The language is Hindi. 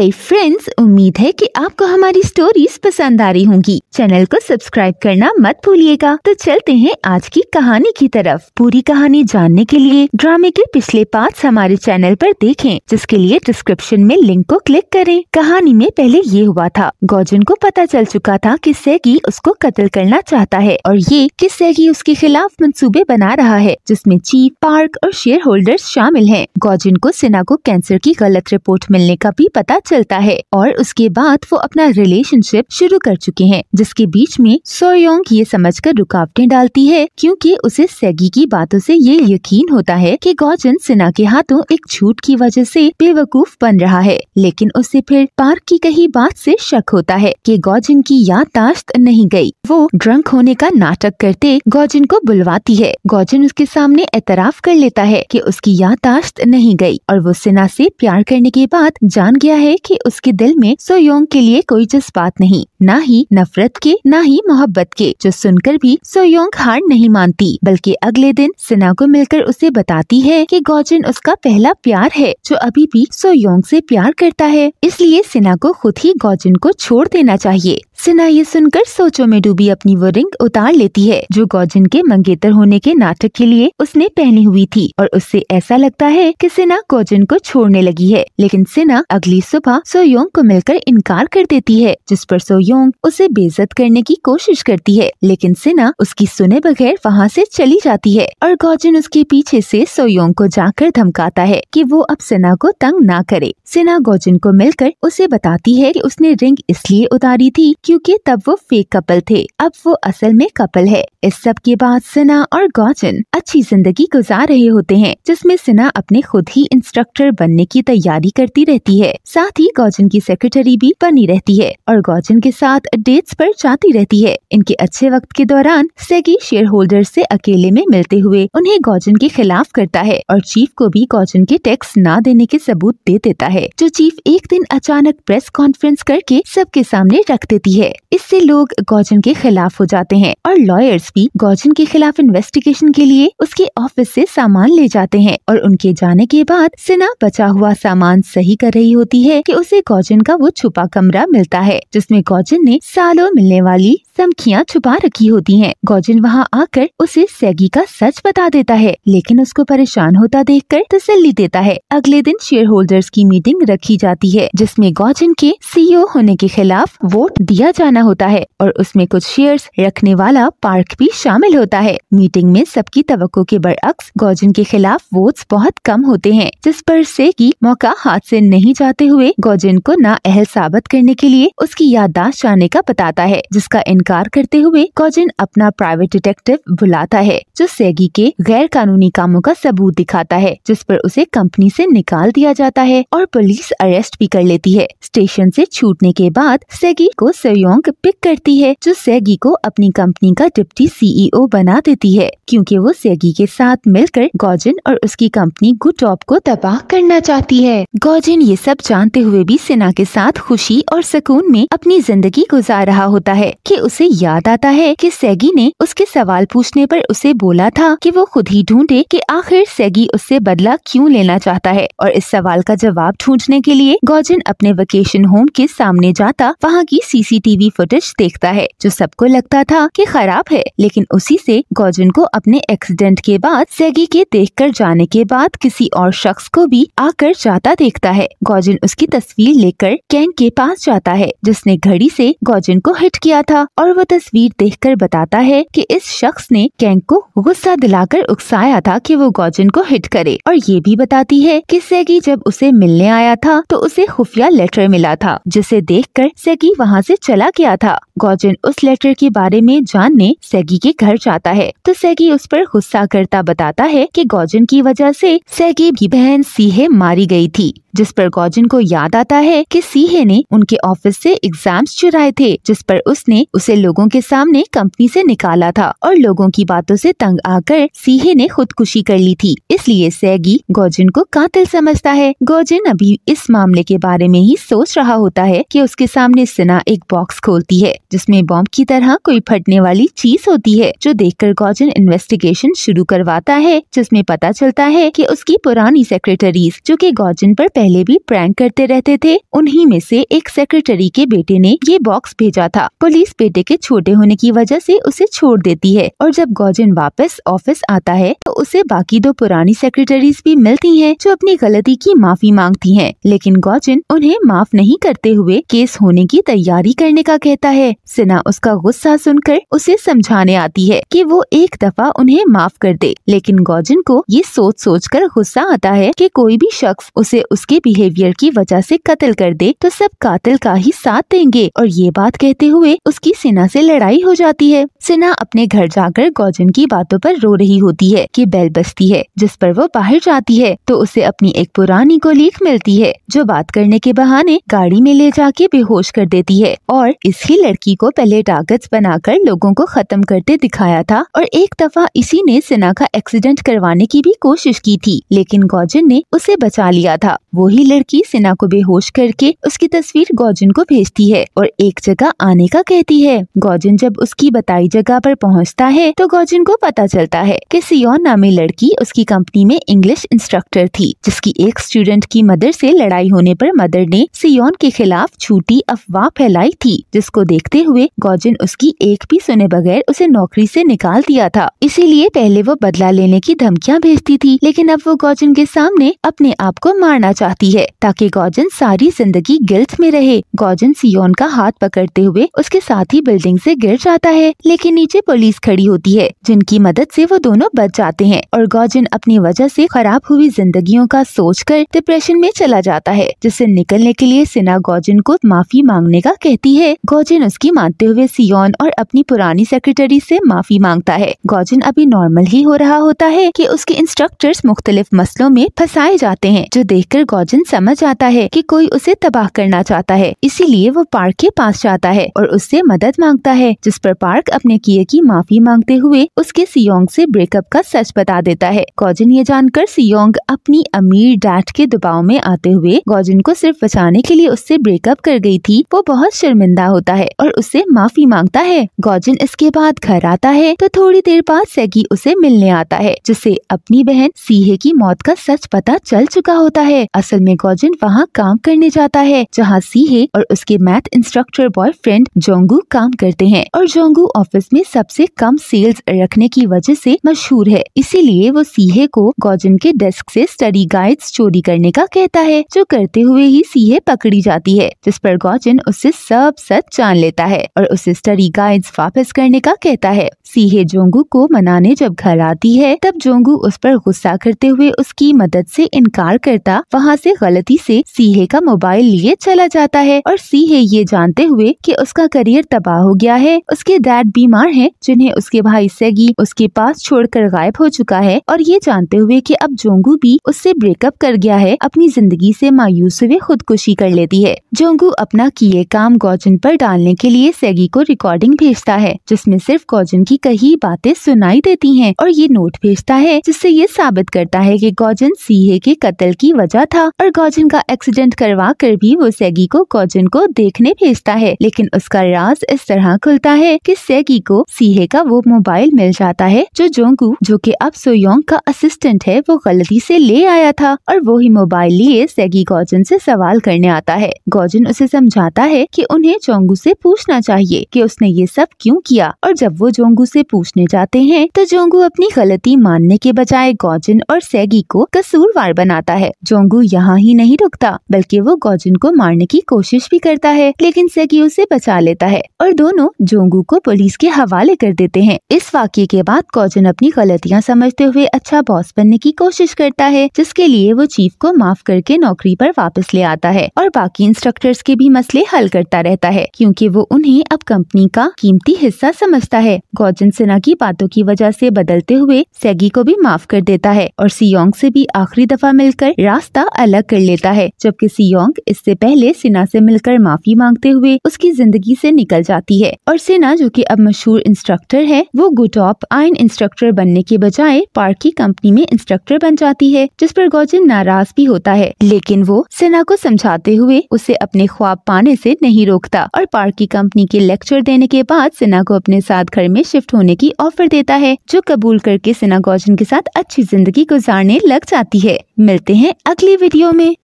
हे hey फ्रेंड्स उम्मीद है कि आपको हमारी स्टोरीज पसंद आ रही होंगी चैनल को सब्सक्राइब करना मत भूलिएगा तो चलते हैं आज की कहानी की तरफ पूरी कहानी जानने के लिए ड्रामे के पिछले पार्ट हमारे चैनल पर देखें जिसके लिए डिस्क्रिप्शन में लिंक को क्लिक करें कहानी में पहले ये हुआ था गौजन को पता चल चुका था की सैगी उसको कत्ल करना चाहता है और ये की सैगी उसके खिलाफ मंसूबे बना रहा है जिसमे चीफ पार्क और शेयर होल्डर्स शामिल है गौजन को सिन्हा को कैंसर की गलत रिपोर्ट मिलने का भी पता चलता है और उसके बाद वो अपना रिलेशनशिप शुरू कर चुके हैं जिसके बीच में सोयोंग ये समझकर रुकावटें डालती है क्योंकि उसे सैगी की बातों से ये यकीन होता है कि गौजन सिन्हा के हाथों एक झूठ की वजह से बेवकूफ बन रहा है लेकिन उसे फिर पार्क की कही बात से शक होता है कि गौजन की याददाश्त नहीं गई वो ड्रंक होने का नाटक करते गौजन को बुलवाती है गौजन उसके सामने एतराफ कर लेता है कि उसकी याददाश्त नहीं गई और वो सिन्हा से प्यार करने के बाद जान गया है कि उसके दिल में सोयोंग के लिए कोई जज्बात नहीं ना ही नफरत के ना ही मोहब्बत के जो सुनकर भी सोयोंग हार नहीं मानती बल्कि अगले दिन सिन्हा को मिलकर उसे बताती है कि गौजिन उसका पहला प्यार है जो अभी भी सोयोंग से प्यार करता है इसलिए सिन्हा को खुद ही गौजन को छोड़ देना चाहिए सिन्हा ये सुनकर सोचों में डूबी अपनी वो रिंग उतार लेती है जो गौजन के मंगेतर होने के नाटक के लिए उसने पहनी हुई थी और उससे ऐसा लगता है कि सिन्हा गौजन को छोड़ने लगी है लेकिन सिन्हा अगली सुबह सोयोंग को मिलकर इनकार कर देती है जिस पर सोयोंग उसे बेजत करने की कोशिश करती है लेकिन सिन्हा उसकी सुने बगैर वहाँ से चली जाती है और गौजन उसके पीछे से सोयोंग को जाकर धमकाता है कि वो अब सिन्हा को तंग ना करे सिन्हा गौजन को मिलकर उसे बताती है कि उसने रिंग इसलिए उतारी थी क्योंकि तब वो फेक कपल थे अब वो असल में कपल है इस सब के बाद सिन्हा और गौचन अच्छी जिंदगी गुजार रहे होते हैं जिसमें सिन्हा अपने खुद ही इंस्ट्रक्टर बनने की तैयारी करती रहती है साथ ही गौचन की सेक्रेटरी भी बनी रहती है और गौचन के साथ डेट्स पर जाती रहती है इनके अच्छे वक्त के दौरान सेगी शेयर होल्डर से अकेले में मिलते हुए उन्हें गौचन के खिलाफ करता है और चीफ को भी गौचन के टैक्स न देने के सबूत दे देता है जो चीफ एक दिन अचानक प्रेस कॉन्फ्रेंस करके सबके सामने रख देती है है इससे लोग गौजन के खिलाफ हो जाते हैं और लॉयर्स भी गौजन के खिलाफ इन्वेस्टिगेशन के लिए उसके ऑफिस से सामान ले जाते हैं और उनके जाने के बाद सिना बचा हुआ सामान सही कर रही होती है कि उसे गौजन का वो छुपा कमरा मिलता है जिसमें गौजन ने सालों मिलने वाली धमकियाँ छुपा रखी होती है गौजन वहाँ आकर उसे सैगी का सच बता देता है लेकिन उसको परेशान होता कर तसल्ली देता है अगले दिन शेयर होल्डर्स की मीटिंग रखी जाती है जिसमे गौजन के सीईओ होने के खिलाफ वोट दिया खरीदा जाना होता है और उसमें कुछ शेयर्स रखने वाला पार्क भी शामिल होता है मीटिंग में सबकी तो के बरअक्स गौजन के खिलाफ वोट्स बहुत कम होते हैं जिस पर से की मौका हाथ से नहीं जाते हुए गौजन को नाअहल साबित करने के लिए उसकी याददाश्त जाने का बताता है जिसका इनकार करते हुए गौजन अपना प्राइवेट डिटेक्टिव बुलाता है जो सैगी के गैर कानूनी कामों का सबूत दिखाता है जिस पर उसे कंपनी से निकाल दिया जाता है और पुलिस अरेस्ट भी कर लेती है स्टेशन से छूटने के बाद सैगी को सही सोयोंग पिक करती है जो सैगी को अपनी कंपनी का डिप्टी सीईओ e बना देती है क्योंकि वो सैगी के साथ मिलकर गौजिन और उसकी कंपनी गुटॉप को तबाह करना चाहती है गौजिन ये सब जानते हुए भी सिन्हा के साथ खुशी और सुकून में अपनी जिंदगी गुजार रहा होता है कि उसे याद आता है कि सैगी ने उसके सवाल पूछने पर उसे बोला था कि वो खुद ही ढूंढे कि आखिर सैगी उससे बदला क्यों लेना चाहता है और इस सवाल का जवाब ढूंढने के लिए गौजिन अपने वेकेशन होम के सामने जाता वहाँ की सीसीटीवी टीवी फुटेज देखता है जो सबको लगता था कि खराब है लेकिन उसी से गौजिन को अपने एक्सीडेंट के बाद सैगी के देख कर जाने के बाद किसी और शख्स को भी आकर जाता देखता है गौजिन उसकी तस्वीर लेकर कैंग के पास जाता है जिसने घड़ी से गौजिन को हिट किया था और वो तस्वीर देख बताता है की इस शख्स ने कैंग को गुस्सा दिलाकर उकसाया था की वो गौजिन को हिट करे और ये भी बताती है की सैगी जब उसे मिलने आया था तो उसे खुफिया लेटर मिला था जिसे देखकर सैगी वहाँ ऐसी चला भला गया था गौजिन उस लेटर के बारे में जानने सैगी के घर जाता है तो सैगी उस पर गुस्सा करता बताता है कि गौजिन की वजह से सैगी की बहन सीहे मारी गई थी जिस पर गौजिन को याद आता है कि सीहे ने उनके ऑफिस से एग्जाम्स चुराए थे जिस पर उसने उसे लोगों के सामने कंपनी से निकाला था और लोगों की बातों से तंग आकर सीहे ने खुदकुशी कर ली थी इसलिए सैगी गौजिन को कातिल समझता है गौजिन अभी इस मामले के बारे में ही सोच रहा होता है कि उसके सामने सिना एक बॉक्स खोलती है जिसमे बॉम्ब की तरह कोई फटने वाली चीज होती है जो देख कर गौजिन इन्वेस्टिगेशन शुरू करवाता है जिसमे पता चलता है की उसकी पुरानी सेक्रेटरीज जो की गौजिन आरोप पहले भी प्रैंक करते रहते थे उन्हीं में से एक सेक्रेटरी के बेटे ने ये बॉक्स भेजा था पुलिस बेटे के छोटे होने की वजह से उसे छोड़ देती है और जब गौजन वापस ऑफिस आता है तो उसे बाकी दो पुरानी सेक्रेटरीज भी मिलती है जो अपनी गलती की माफी मांगती है लेकिन गौजन उन्हें माफ नहीं करते हुए केस होने की तैयारी करने का कहता है सिन्हा उसका गुस्सा सुनकर उसे समझाने आती है की वो एक दफा उन्हें माफ कर दे लेकिन गौजन को ये सोच सोच कर गुस्सा आता है कि कोई भी शख्स उसे उसके उसके बिहेवियर की वजह से कत्ल कर दे तो सब कातिल का ही साथ देंगे और ये बात कहते हुए उसकी सिन्हा से लड़ाई हो जाती है सिन्हा अपने घर जाकर गौजन की बातों पर रो रही होती है कि बेल बजती है जिस पर वो बाहर जाती है तो उसे अपनी एक पुरानी कोलीग मिलती है जो बात करने के बहाने गाड़ी में ले जाके बेहोश कर देती है और इसी लड़की को पहले बना बनाकर लोगों को खत्म करते दिखाया था और एक दफा इसी ने सिन्हा का एक्सीडेंट करवाने की भी कोशिश की थी लेकिन गौजन ने उसे बचा लिया था वही लड़की सेना को बेहोश करके उसकी तस्वीर गौजन को भेजती है और एक जगह आने का कहती है गौजन जब उसकी बताई जगह पर पहुंचता है तो गौजन को पता चलता है कि सियोन नामी लड़की उसकी कंपनी में इंग्लिश इंस्ट्रक्टर थी जिसकी एक स्टूडेंट की मदर से लड़ाई होने पर मदर ने सियोन के खिलाफ झूठी अफवाह फैलाई थी जिसको देखते हुए गौजन उसकी एक भी सुने बगैर उसे नौकरी से निकाल दिया था इसीलिए पहले वो बदला लेने की धमकियाँ भेजती थी लेकिन अब वो गौजन के सामने अपने आप को मारना चाहती चाहती है ताकि गौजन सारी जिंदगी गिल्ट में रहे गौजन सियोन का हाथ पकड़ते हुए उसके साथ ही बिल्डिंग से गिर जाता है लेकिन नीचे पुलिस खड़ी होती है जिनकी मदद से वो दोनों बच जाते हैं और गौजन अपनी वजह से खराब हुई जिंदगियों का सोचकर डिप्रेशन में चला जाता है जिससे निकलने के लिए सिना गौजन को माफी मांगने का कहती है गौजन उसकी मानते हुए सियोन और अपनी पुरानी सेक्रेटरी से माफी मांगता है गौजन अभी नॉर्मल ही हो रहा होता है कि उसके इंस्ट्रक्टर्स मुख्तलिफ मसलों में फंसाए जाते हैं जो देखकर सौजन समझ आता है कि कोई उसे तबाह करना चाहता है इसीलिए वो पार्क के पास जाता है और उससे मदद मांगता है जिस पर पार्क अपने किए की माफी मांगते हुए उसके सियोंग से ब्रेकअप का सच बता देता है गौजन ये जानकर सियोंग अपनी अमीर डैट के दबाव में आते हुए गौजन को सिर्फ बचाने के लिए उससे ब्रेकअप कर गयी थी वो बहुत शर्मिंदा होता है और उससे माफी मांगता है गौजन इसके बाद घर आता है तो थोड़ी देर बाद सैगी उसे मिलने आता है जिसे अपनी बहन सीहे की मौत का सच पता चल चुका होता है असल में गॉजन वहाँ काम करने जाता है जहाँ सीहे और उसके मैथ इंस्ट्रक्टर बॉयफ्रेंड जोंगू काम करते हैं और जोंगू ऑफिस में सबसे कम सेल्स रखने की वजह से मशहूर है इसीलिए वो सीहे को गॉजन के डेस्क से स्टडी गाइड्स चोरी करने का कहता है जो करते हुए ही सीहे पकड़ी जाती है जिस पर गॉजन उससे सब सच जान लेता है और उसे स्टडी गाइड्स वापस करने का कहता है सीहे जोंगू को मनाने जब घर आती है तब जोंगू उस पर गुस्सा करते हुए उसकी मदद से इनकार करता वहाँ से गलती से सीहे का मोबाइल लिए चला जाता है और सीहे ये जानते हुए कि उसका करियर तबाह हो गया है उसके डैड बीमार हैं जिन्हें उसके भाई सगी उसके पास छोड़कर गायब हो चुका है और ये जानते हुए कि अब जोंगू भी उससे ब्रेकअप कर गया है अपनी जिंदगी से मायूस हुए खुदकुशी कर लेती है जोंगू अपना किए काम गौजन पर डालने के लिए सैगी को रिकॉर्डिंग भेजता है जिसमे सिर्फ गौजन की कही बातें सुनाई देती है और ये नोट भेजता है जिससे ये साबित करता है की गौजन सीहे के कत्ल की वजह था था और गौजन का एक्सीडेंट करवा कर भी वो सैगी को गौजन को देखने भेजता है लेकिन उसका राज इस तरह खुलता है कि सैगी को सीहे का वो मोबाइल मिल जाता है जो जोंगू जो कि अब सोयोंग का असिस्टेंट है वो गलती से ले आया था और वो ही मोबाइल लिए सैगी गौजन से सवाल करने आता है गौजन उसे समझाता है कि उन्हें जोंगू से पूछना चाहिए कि उसने ये सब क्यों किया और जब वो जोंगू से पूछने जाते हैं तो जोंगू अपनी गलती मानने के बजाय गौजन और सैगी को कसूरवार बनाता है जोंगू यहाँ ही नहीं रुकता बल्कि वो गौजिन को मारने की कोशिश भी करता है लेकिन सेकी उसे बचा लेता है और दोनों जोंगू को पुलिस के हवाले कर देते हैं इस वाक्य के बाद गौजिन अपनी गलतियाँ समझते हुए अच्छा बॉस बनने की कोशिश करता है जिसके लिए वो चीफ को माफ करके नौकरी पर वापस ले आता है और बाकी इंस्ट्रक्टर्स के भी मसले हल करता रहता है क्योंकि वो उन्हें अब कंपनी का कीमती हिस्सा समझता है गौजन सिन्हा की बातों की वजह से बदलते हुए सैगी को भी माफ कर देता है और सियोंग से भी आखिरी दफा मिलकर रास्ता अलग कर लेता है जबकि सियोंग इससे पहले सिन्हा से मिलकर माफी मांगते हुए उसकी जिंदगी से निकल जाती है और सिन्हा जो कि अब मशहूर इंस्ट्रक्टर है वो गुटॉप आयन इंस्ट्रक्टर बनने के बजाय पार्क की कंपनी में इंस्ट्रक्टर बन जाती है जिस पर गौजन नाराज भी होता है लेकिन वो सिन्हा को समझाते हुए उसे अपने ख्वाब पाने से नहीं रोकता और पार्क की कंपनी के लेक्चर देने के बाद सिन्हा को अपने साथ घर में शिफ्ट होने की ऑफर देता है जो कबूल करके सिन्हा गौजन के साथ अच्छी जिंदगी गुजारने लग जाती है मिलते हैं अगली वीडियो में